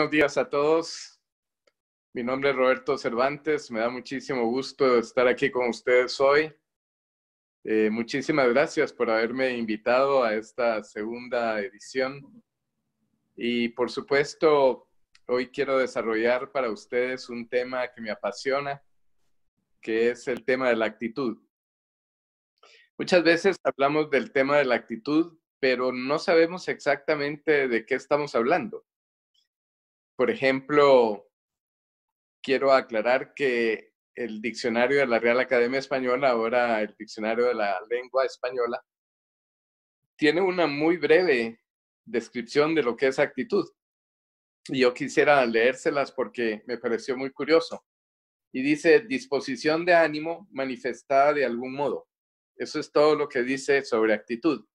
Buenos días a todos. Mi nombre es Roberto Cervantes. Me da muchísimo gusto estar aquí con ustedes hoy. Eh, muchísimas gracias por haberme invitado a esta segunda edición. Y por supuesto, hoy quiero desarrollar para ustedes un tema que me apasiona, que es el tema de la actitud. Muchas veces hablamos del tema de la actitud, pero no sabemos exactamente de qué estamos hablando por ejemplo, quiero aclarar que el diccionario de la Real Academia Española, ahora el diccionario de la lengua española, tiene una muy breve descripción de lo que es actitud. Y yo quisiera leérselas porque me pareció muy curioso. Y dice, disposición de ánimo manifestada de algún modo. Eso es todo lo que dice sobre actitud.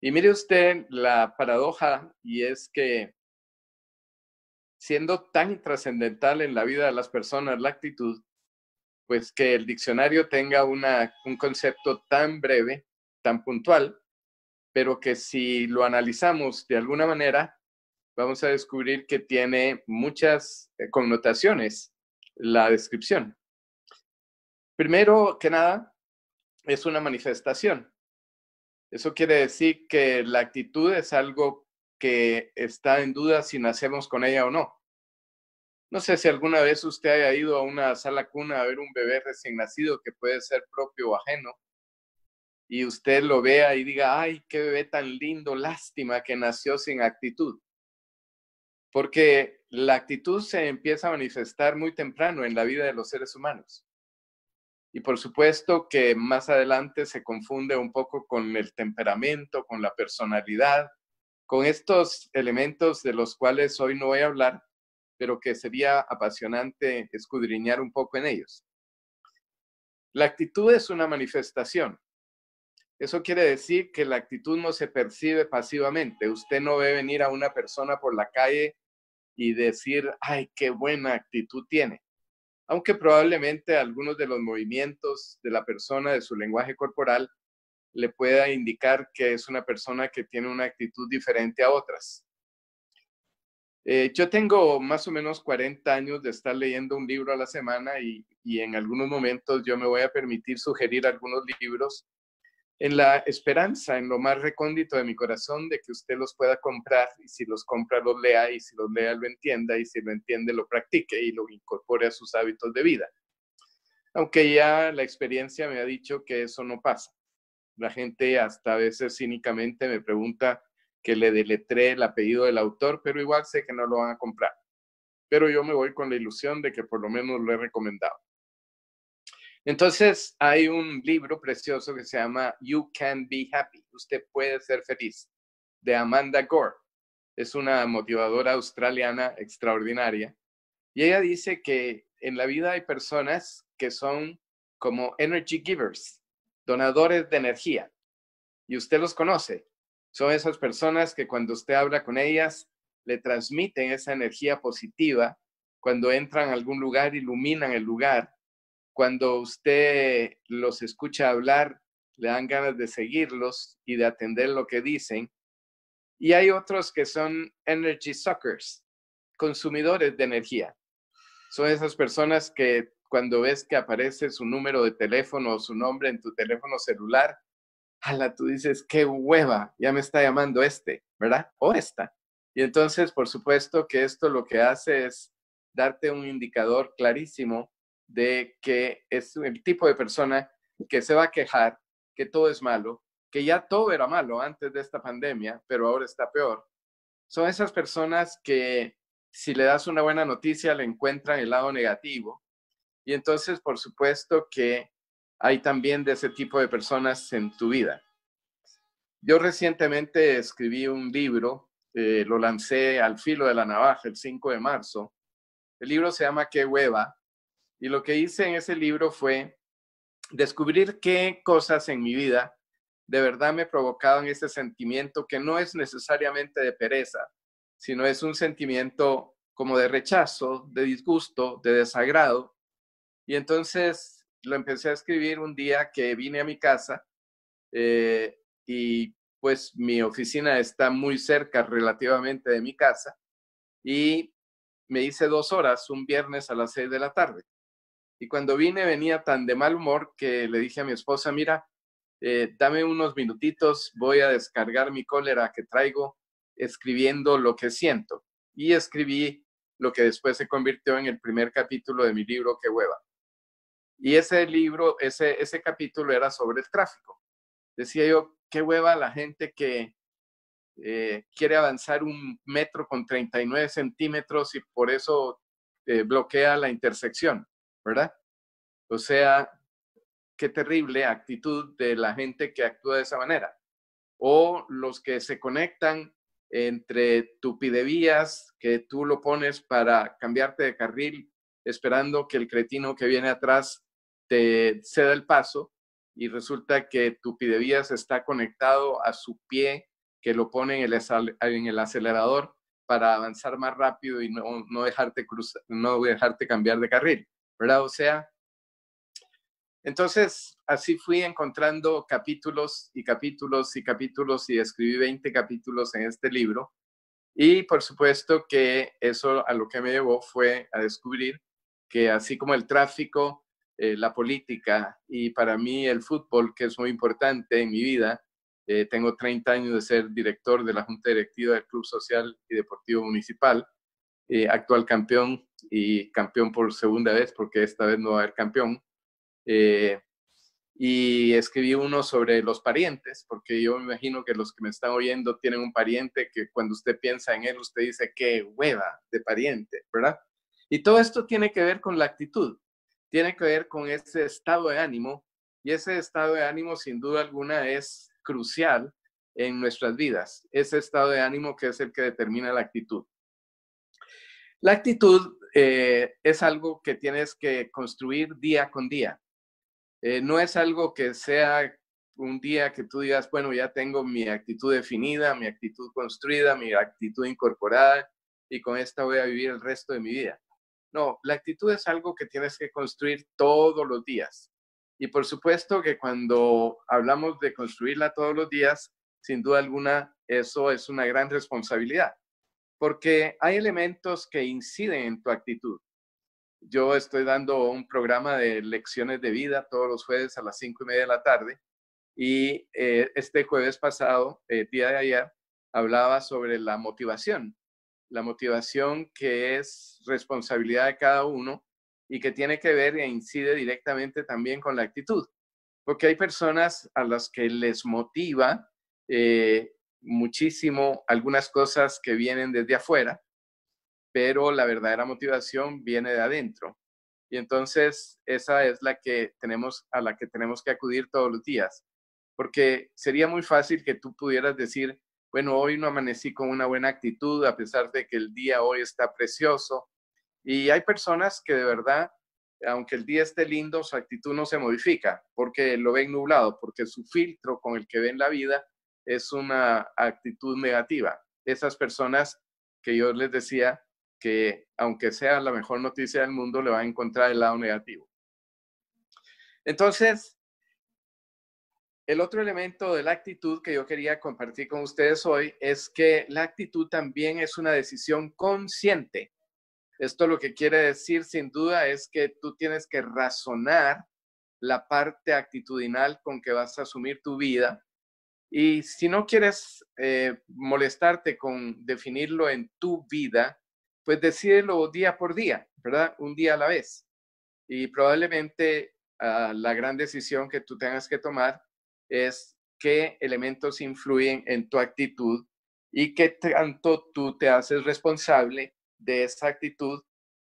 Y mire usted la paradoja, y es que siendo tan trascendental en la vida de las personas la actitud, pues que el diccionario tenga una, un concepto tan breve, tan puntual, pero que si lo analizamos de alguna manera, vamos a descubrir que tiene muchas eh, connotaciones la descripción. Primero que nada, es una manifestación. Eso quiere decir que la actitud es algo que está en duda si nacemos con ella o no. No sé si alguna vez usted haya ido a una sala cuna a ver un bebé recién nacido que puede ser propio o ajeno y usted lo vea y diga, ay, qué bebé tan lindo, lástima que nació sin actitud. Porque la actitud se empieza a manifestar muy temprano en la vida de los seres humanos. Y por supuesto que más adelante se confunde un poco con el temperamento, con la personalidad, con estos elementos de los cuales hoy no voy a hablar, pero que sería apasionante escudriñar un poco en ellos. La actitud es una manifestación. Eso quiere decir que la actitud no se percibe pasivamente. Usted no ve venir a una persona por la calle y decir, ay, qué buena actitud tiene. Aunque probablemente algunos de los movimientos de la persona, de su lenguaje corporal, le pueda indicar que es una persona que tiene una actitud diferente a otras. Eh, yo tengo más o menos 40 años de estar leyendo un libro a la semana y, y en algunos momentos yo me voy a permitir sugerir algunos libros en la esperanza, en lo más recóndito de mi corazón, de que usted los pueda comprar y si los compra los lea y si los lea lo entienda y si lo entiende lo practique y lo incorpore a sus hábitos de vida. Aunque ya la experiencia me ha dicho que eso no pasa. La gente hasta a veces cínicamente me pregunta, que le deletré el apellido del autor, pero igual sé que no lo van a comprar. Pero yo me voy con la ilusión de que por lo menos lo he recomendado. Entonces, hay un libro precioso que se llama You Can Be Happy, Usted puede ser feliz, de Amanda Gore. Es una motivadora australiana extraordinaria. Y ella dice que en la vida hay personas que son como energy givers, donadores de energía. Y usted los conoce. Son esas personas que cuando usted habla con ellas, le transmiten esa energía positiva. Cuando entran a algún lugar, iluminan el lugar. Cuando usted los escucha hablar, le dan ganas de seguirlos y de atender lo que dicen. Y hay otros que son energy suckers, consumidores de energía. Son esas personas que cuando ves que aparece su número de teléfono o su nombre en tu teléfono celular, ala, tú dices, qué hueva, ya me está llamando este, ¿verdad? O esta. Y entonces, por supuesto que esto lo que hace es darte un indicador clarísimo de que es el tipo de persona que se va a quejar, que todo es malo, que ya todo era malo antes de esta pandemia, pero ahora está peor. Son esas personas que si le das una buena noticia le encuentran el lado negativo. Y entonces, por supuesto que hay también de ese tipo de personas en tu vida. Yo recientemente escribí un libro, eh, lo lancé al filo de la navaja el 5 de marzo. El libro se llama Qué hueva. Y lo que hice en ese libro fue descubrir qué cosas en mi vida de verdad me provocaban ese sentimiento que no es necesariamente de pereza, sino es un sentimiento como de rechazo, de disgusto, de desagrado. Y entonces lo empecé a escribir un día que vine a mi casa eh, y pues mi oficina está muy cerca relativamente de mi casa y me hice dos horas un viernes a las seis de la tarde. Y cuando vine venía tan de mal humor que le dije a mi esposa, mira, eh, dame unos minutitos, voy a descargar mi cólera que traigo escribiendo lo que siento. Y escribí lo que después se convirtió en el primer capítulo de mi libro, Que hueva. Y ese libro, ese, ese capítulo era sobre el tráfico. Decía yo, qué hueva la gente que eh, quiere avanzar un metro con 39 centímetros y por eso eh, bloquea la intersección, ¿verdad? O sea, qué terrible actitud de la gente que actúa de esa manera. O los que se conectan entre tu pidevías, que tú lo pones para cambiarte de carril esperando que el cretino que viene atrás te ceda el paso y resulta que tu pidevías está conectado a su pie que lo pone en el, en el acelerador para avanzar más rápido y no, dejarte cruzar, no dejarte cambiar de carril, ¿verdad? O sea, entonces así fui encontrando capítulos y capítulos y capítulos y escribí 20 capítulos en este libro. Y por supuesto que eso a lo que me llevó fue a descubrir que así como el tráfico, eh, la política y para mí el fútbol, que es muy importante en mi vida, eh, tengo 30 años de ser director de la Junta Directiva del Club Social y Deportivo Municipal, eh, actual campeón y campeón por segunda vez, porque esta vez no va a haber campeón. y escribí uno sobre los parientes, porque yo me imagino que los que me están oyendo tienen un pariente que cuando usted piensa en él, usted dice, qué hueva de pariente, ¿verdad? Y todo esto tiene que ver con la actitud, tiene que ver con ese estado de ánimo y ese estado de ánimo sin duda alguna es crucial en nuestras vidas, ese estado de ánimo que es el que determina la actitud. La actitud eh, es algo que tienes que construir día con día. Eh, no es algo que sea un día que tú digas, bueno, ya tengo mi actitud definida, mi actitud construida, mi actitud incorporada y con esta voy a vivir el resto de mi vida. No, la actitud es algo que tienes que construir todos los días. Y por supuesto que cuando hablamos de construirla todos los días, sin duda alguna, eso es una gran responsabilidad, porque hay elementos que inciden en tu actitud. Yo estoy dando un programa de lecciones de vida todos los jueves a las cinco y media de la tarde y eh, este jueves pasado, eh, día de ayer, hablaba sobre la motivación la motivación que es responsabilidad de cada uno y que tiene que ver e incide directamente también con la actitud. Porque hay personas a las que les motiva eh, muchísimo algunas cosas que vienen desde afuera, pero la verdadera motivación viene de adentro. Y entonces esa es la que tenemos, a la que tenemos que acudir todos los días. Porque sería muy fácil que tú pudieras decir, bueno, hoy no amanecí con una buena actitud a pesar de que el día hoy está precioso. Y hay personas que de verdad, aunque el día esté lindo, su actitud no se modifica porque lo ven nublado, porque su filtro con el que ven la vida es una actitud negativa. Esas personas que yo les decía que aunque sea la mejor noticia del mundo, le va a encontrar el lado negativo. Entonces, el otro elemento de la actitud que yo quería compartir con ustedes hoy es que la actitud también es una decisión consciente. Esto lo que quiere decir sin duda es que tú tienes que razonar la parte actitudinal con que vas a asumir tu vida. Y si no quieres eh, molestarte con definirlo en tu vida, pues decídelo día por día, ¿verdad? Un día a la vez. Y probablemente ah, la gran decisión que tú tengas que tomar es qué elementos influyen en tu actitud y qué tanto tú te haces responsable de esa actitud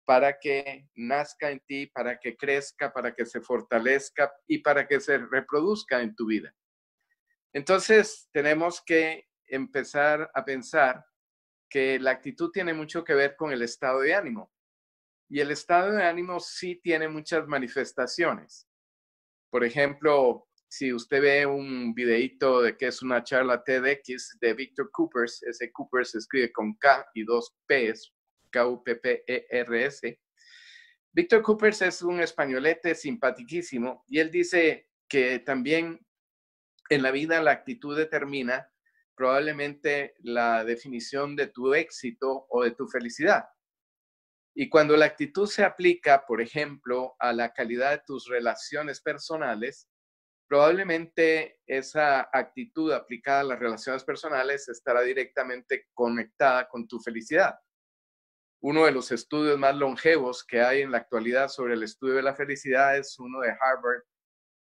para que nazca en ti, para que crezca, para que se fortalezca y para que se reproduzca en tu vida. Entonces, tenemos que empezar a pensar que la actitud tiene mucho que ver con el estado de ánimo. Y el estado de ánimo sí tiene muchas manifestaciones. Por ejemplo, si usted ve un videito de que es una charla TEDx de Victor Coopers, ese Coopers se escribe con K y dos P's, K-U-P-P-E-R-S. Victor Coopers es un españolete simpaticísimo y él dice que también en la vida la actitud determina probablemente la definición de tu éxito o de tu felicidad. Y cuando la actitud se aplica, por ejemplo, a la calidad de tus relaciones personales, probablemente esa actitud aplicada a las relaciones personales estará directamente conectada con tu felicidad. Uno de los estudios más longevos que hay en la actualidad sobre el estudio de la felicidad es uno de Harvard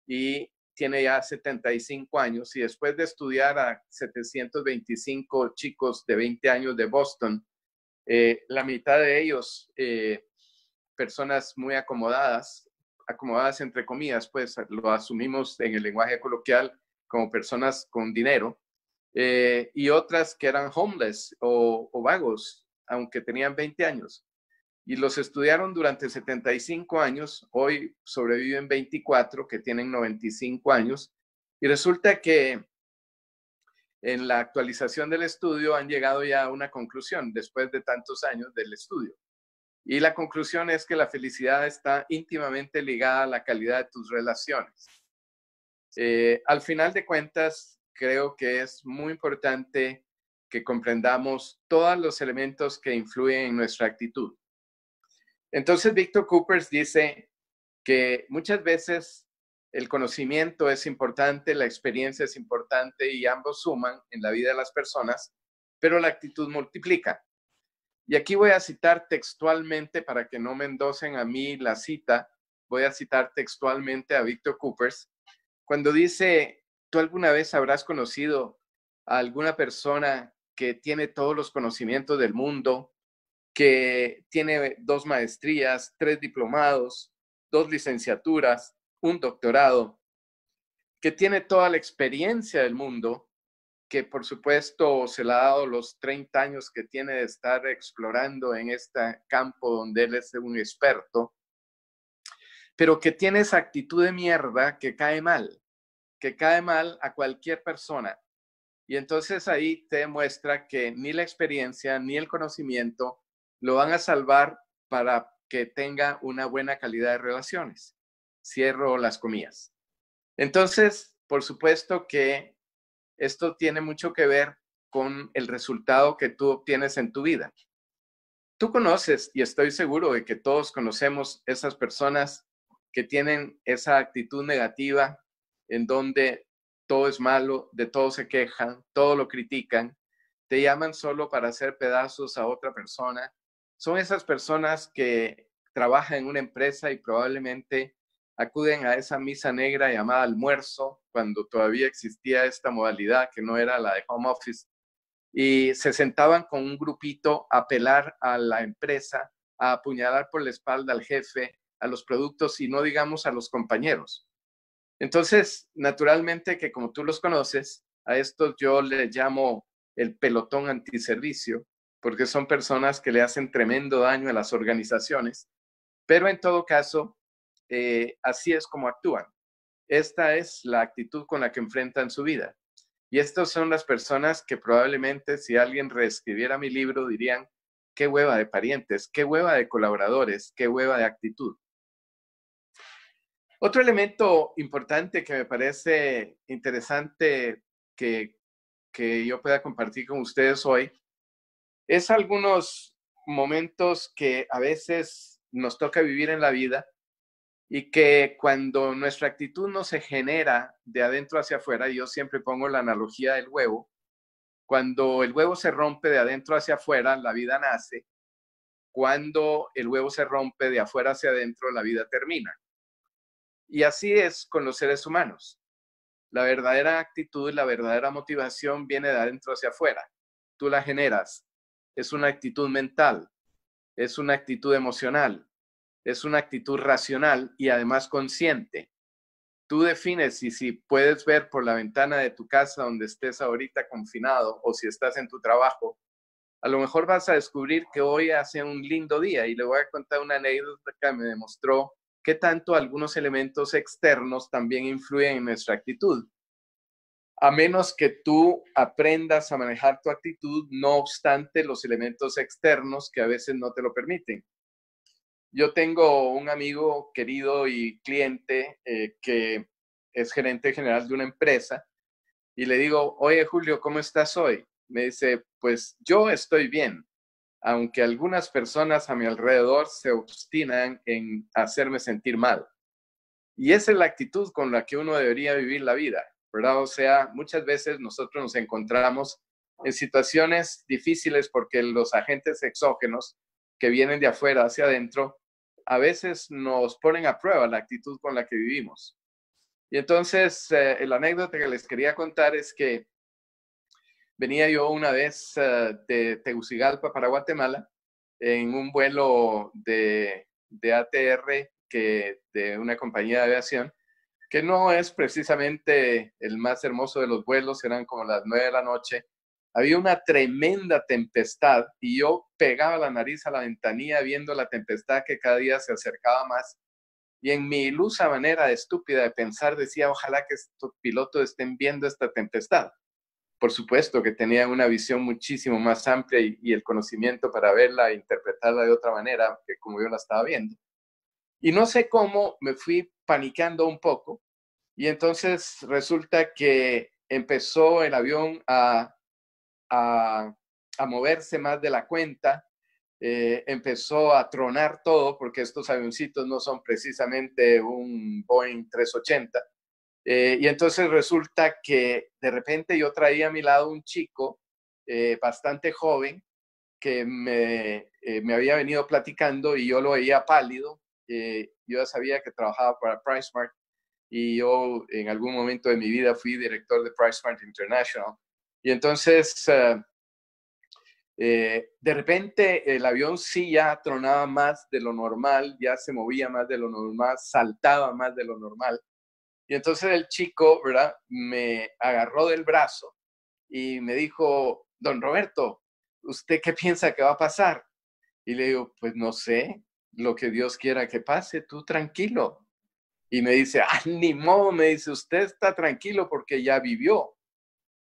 y tiene ya 75 años y después de estudiar a 725 chicos de 20 años de Boston, eh, la mitad de ellos, eh, personas muy acomodadas, acomodadas entre comillas, pues lo asumimos en el lenguaje coloquial como personas con dinero, eh, y otras que eran homeless o, o vagos, aunque tenían 20 años. Y los estudiaron durante 75 años, hoy sobreviven 24 que tienen 95 años, y resulta que en la actualización del estudio han llegado ya a una conclusión después de tantos años del estudio. Y la conclusión es que la felicidad está íntimamente ligada a la calidad de tus relaciones. Eh, al final de cuentas, creo que es muy importante que comprendamos todos los elementos que influyen en nuestra actitud. Entonces, Victor Coopers dice que muchas veces el conocimiento es importante, la experiencia es importante y ambos suman en la vida de las personas, pero la actitud multiplica. Y aquí voy a citar textualmente, para que no me endosen a mí la cita, voy a citar textualmente a Victor Coopers, cuando dice, ¿tú alguna vez habrás conocido a alguna persona que tiene todos los conocimientos del mundo, que tiene dos maestrías, tres diplomados, dos licenciaturas, un doctorado, que tiene toda la experiencia del mundo, que por supuesto se le ha dado los 30 años que tiene de estar explorando en este campo donde él es un experto, pero que tiene esa actitud de mierda que cae mal, que cae mal a cualquier persona. Y entonces ahí te demuestra que ni la experiencia ni el conocimiento lo van a salvar para que tenga una buena calidad de relaciones. Cierro las comillas. Entonces, por supuesto que esto tiene mucho que ver con el resultado que tú obtienes en tu vida. Tú conoces, y estoy seguro de que todos conocemos esas personas que tienen esa actitud negativa en donde todo es malo, de todo se quejan, todo lo critican, te llaman solo para hacer pedazos a otra persona. Son esas personas que trabajan en una empresa y probablemente acuden a esa misa negra llamada almuerzo, cuando todavía existía esta modalidad que no era la de home office, y se sentaban con un grupito a apelar a la empresa, a apuñalar por la espalda al jefe, a los productos y no digamos a los compañeros. Entonces, naturalmente que como tú los conoces, a estos yo les llamo el pelotón antiservicio, porque son personas que le hacen tremendo daño a las organizaciones, pero en todo caso eh, así es como actúan. Esta es la actitud con la que enfrentan su vida. Y estas son las personas que probablemente si alguien reescribiera mi libro dirían, qué hueva de parientes, qué hueva de colaboradores, qué hueva de actitud. Otro elemento importante que me parece interesante que, que yo pueda compartir con ustedes hoy es algunos momentos que a veces nos toca vivir en la vida y que cuando nuestra actitud no se genera de adentro hacia afuera, yo siempre pongo la analogía del huevo, cuando el huevo se rompe de adentro hacia afuera, la vida nace, cuando el huevo se rompe de afuera hacia adentro, la vida termina. Y así es con los seres humanos. La verdadera actitud, y la verdadera motivación viene de adentro hacia afuera. Tú la generas. Es una actitud mental, es una actitud emocional, es una actitud racional y además consciente. Tú defines si, si puedes ver por la ventana de tu casa donde estés ahorita confinado o si estás en tu trabajo. A lo mejor vas a descubrir que hoy hace un lindo día y le voy a contar una anécdota que me demostró que tanto algunos elementos externos también influyen en nuestra actitud. A menos que tú aprendas a manejar tu actitud, no obstante los elementos externos que a veces no te lo permiten. Yo tengo un amigo querido y cliente eh, que es gerente general de una empresa y le digo, oye Julio, ¿cómo estás hoy? Me dice, pues yo estoy bien, aunque algunas personas a mi alrededor se obstinan en hacerme sentir mal. Y esa es la actitud con la que uno debería vivir la vida, ¿verdad? O sea, muchas veces nosotros nos encontramos en situaciones difíciles porque los agentes exógenos que vienen de afuera hacia adentro a veces nos ponen a prueba la actitud con la que vivimos. Y entonces, el eh, la anécdota que les quería contar es que venía yo una vez eh, de Tegucigalpa para Guatemala en un vuelo de, de ATR, que, de una compañía de aviación, que no es precisamente el más hermoso de los vuelos, eran como las nueve de la noche había una tremenda tempestad y yo pegaba la nariz a la ventanilla viendo la tempestad que cada día se acercaba más. Y en mi ilusa manera estúpida de pensar decía, ojalá que estos pilotos estén viendo esta tempestad. Por supuesto que tenía una visión muchísimo más amplia y, el conocimiento para verla e interpretarla de otra manera que como yo la estaba viendo. Y no sé cómo me fui panicando un poco. Y entonces resulta que empezó el avión a a, moverse más de la cuenta, eh, empezó a tronar todo, porque estos avioncitos no son precisamente un Boeing 380. Eh, y entonces resulta que de repente yo traía a mi lado un chico eh, bastante joven que me, había venido platicando y yo lo veía pálido. yo ya sabía que trabajaba para PriceMart y yo en algún momento de mi vida fui director de PriceMart International. Y entonces, eh, eh, de repente el avión sí ya tronaba más de lo normal, ya se movía más de lo normal, saltaba más de lo normal. Y entonces el chico, ¿verdad? Me agarró del brazo y me dijo, don Roberto, ¿usted qué piensa que va a pasar? Y le digo, pues no sé, lo que Dios quiera que pase, tú tranquilo. Y me dice, ah, ni modo, me dice, usted está tranquilo porque ya vivió.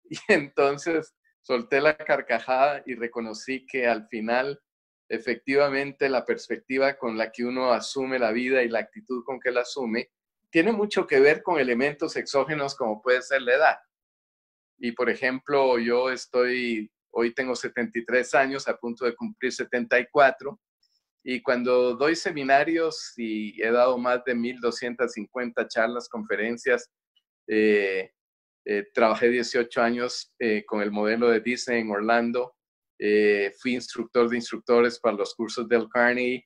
Y entonces solté la carcajada y reconocí que al final, efectivamente, la perspectiva con la que uno asume la vida y la actitud con que la asume tiene mucho que ver con elementos exógenos como puede ser la edad. Y por ejemplo, yo estoy, hoy tengo 73 años, a punto de cumplir 74. Y cuando doy seminarios y he dado más de 1.250 charlas, conferencias, eh, eh, trabajé 18 años eh, con el modelo de Disney en Orlando. Eh, fui instructor de instructores para los cursos del Carnegie.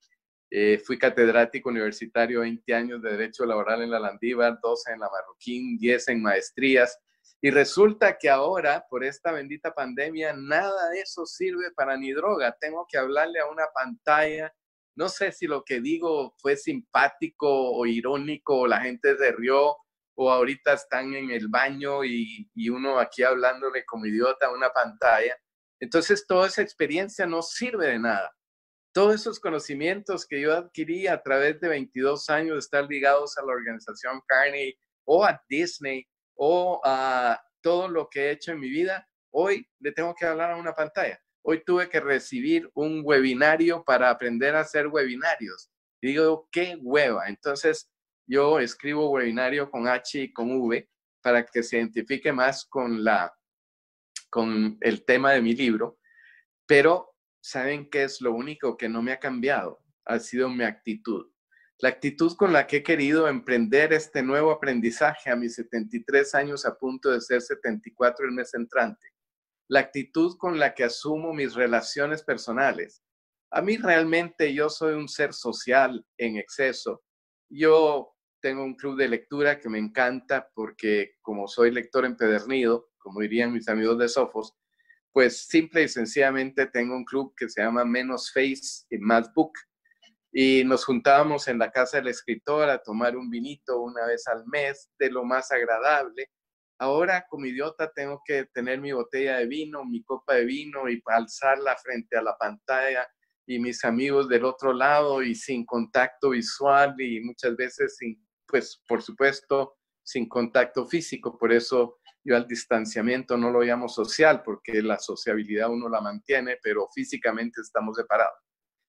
fui catedrático universitario 20 años de Derecho Laboral en la Landívar, 12 en la Marroquín, 10 en maestrías. Y resulta que ahora, por esta bendita pandemia, nada de eso sirve para ni droga. Tengo que hablarle a una pantalla. No sé si lo que digo fue simpático o irónico, la gente se rió, o ahorita están en el baño y, uno aquí hablándole como idiota a una pantalla. Entonces, toda esa experiencia no sirve de nada. Todos esos conocimientos que yo adquirí a través de 22 años de estar ligados a la organización Carney, o a Disney o a todo lo que he hecho en mi vida, hoy le tengo que hablar a una pantalla. Hoy tuve que recibir un webinario para aprender a hacer webinarios. digo, qué hueva. Entonces, yo escribo webinario con H y con V para que se identifique más con, la, con el tema de mi libro, pero ¿saben qué es lo único que no me ha cambiado? Ha sido mi actitud. La actitud con la que he querido emprender este nuevo aprendizaje a mis 73 años a punto de ser 74 el mes entrante. La actitud con la que asumo mis relaciones personales. A mí realmente yo soy un ser social en exceso. Yo tengo un club de lectura que me encanta porque como soy lector empedernido, como dirían mis amigos de Sofos, pues simple y sencillamente tengo un club que se llama Menos Face y Más Book. Y nos juntábamos en la casa del escritor a tomar un vinito una vez al mes, de lo más agradable. Ahora, como idiota, tengo que tener mi botella de vino, mi copa de vino y alzarla frente a la pantalla y mis amigos del otro lado y sin contacto visual y muchas veces sin pues por supuesto, sin contacto físico. Por eso yo al distanciamiento no lo llamo social, porque la sociabilidad uno la mantiene, pero físicamente estamos separados.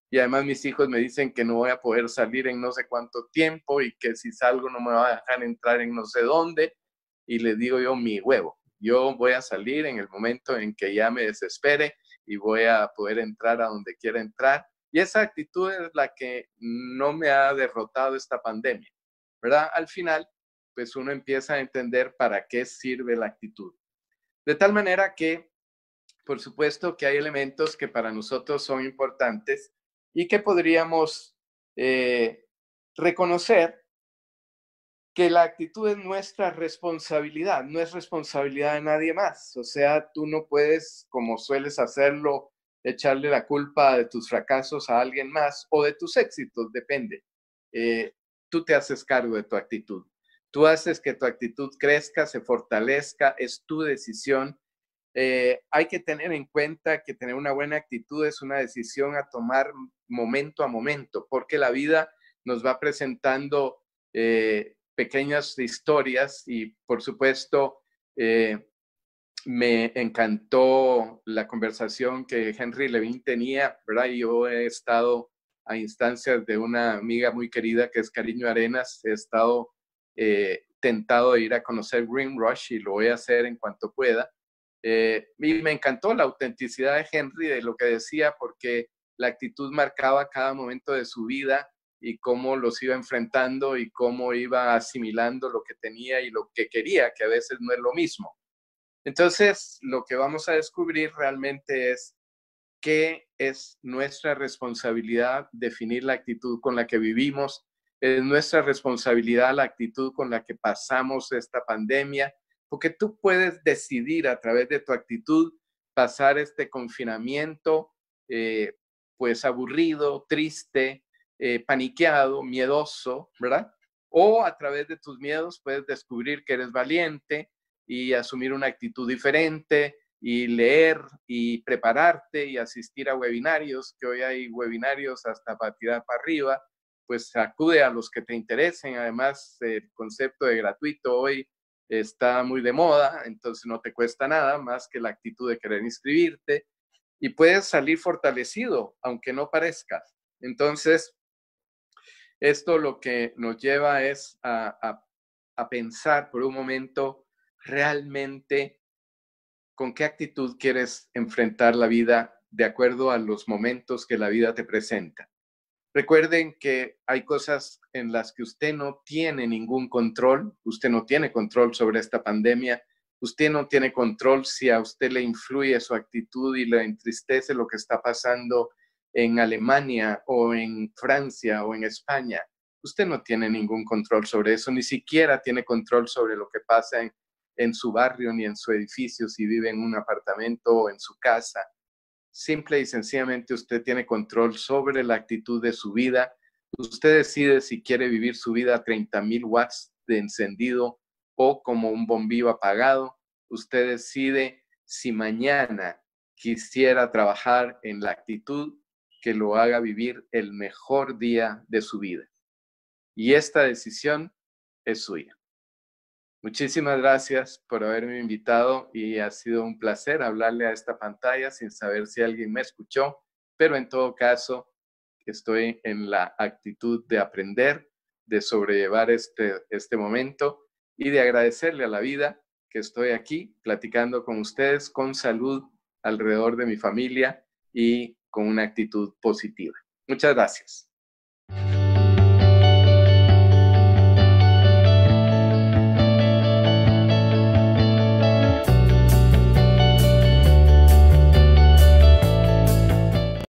Y además mis hijos me dicen que no voy a poder salir en no sé cuánto tiempo y que si salgo no me va a dejar entrar en no sé dónde. Y les digo yo, mi huevo, yo voy a salir en el momento en que ya me desespere y voy a poder entrar a donde quiera entrar. Y esa actitud es la que no me ha derrotado esta pandemia. ¿verdad? Al final, pues uno empieza a entender para qué sirve la actitud. De tal manera que, por supuesto, que hay elementos que para nosotros son importantes y que podríamos eh, reconocer que la actitud es nuestra responsabilidad, no es responsabilidad de nadie más. O sea, tú no puedes, como sueles hacerlo, echarle la culpa de tus fracasos a alguien más o de tus éxitos, depende. Eh, tú te haces cargo de tu actitud. Tú haces que tu actitud crezca, se fortalezca, es tu decisión. Eh, hay que tener en cuenta que tener una buena actitud es una decisión a tomar momento a momento, porque la vida nos va presentando eh, pequeñas historias y por supuesto eh, me encantó la conversación que Henry Levin tenía, ¿verdad? Yo he estado a instancias de una amiga muy querida que es Cariño Arenas, he estado eh, tentado de ir a conocer Green Rush y lo voy a hacer en cuanto pueda. Eh, y me encantó la autenticidad de Henry, de lo que decía, porque la actitud marcaba cada momento de su vida y cómo los iba enfrentando y cómo iba asimilando lo que tenía y lo que quería, que a veces no es lo mismo. Entonces, lo que vamos a descubrir realmente es es nuestra responsabilidad definir la actitud con la que vivimos, es nuestra responsabilidad la actitud con la que pasamos esta pandemia, porque tú puedes decidir a través de tu actitud pasar este confinamiento, eh, pues aburrido, triste, eh, paniqueado, miedoso, ¿verdad? O a través de tus miedos puedes descubrir que eres valiente y asumir una actitud diferente, y leer y prepararte y asistir a webinarios, que hoy hay webinarios hasta tirar para arriba, pues acude a los que te interesen. Además, el concepto de gratuito hoy está muy de moda, entonces no te cuesta nada más que la actitud de querer inscribirte y puedes salir fortalecido, aunque no parezca. Entonces, esto lo que nos lleva es a, a, a pensar por un momento realmente con qué actitud quieres enfrentar la vida de acuerdo a los momentos que la vida te presenta. Recuerden que hay cosas en las que usted no tiene ningún control, usted no tiene control sobre esta pandemia, usted no tiene control si a usted le influye su actitud y le entristece lo que está pasando en Alemania o en Francia o en España. Usted no tiene ningún control sobre eso, ni siquiera tiene control sobre lo que pasa en en su barrio ni en su edificio, si vive en un apartamento o en su casa. Simple y sencillamente usted tiene control sobre la actitud de su vida. Usted decide si quiere vivir su vida a 30.000 watts de encendido o como un bombillo apagado. Usted decide si mañana quisiera trabajar en la actitud que lo haga vivir el mejor día de su vida. Y esta decisión es suya. Muchísimas gracias por haberme invitado y ha sido un placer hablarle a esta pantalla sin saber si alguien me escuchó, pero en todo caso estoy en la actitud de aprender, de sobrellevar este, este momento y de agradecerle a la vida que estoy aquí platicando con ustedes con salud alrededor de mi familia y con una actitud positiva. Muchas gracias.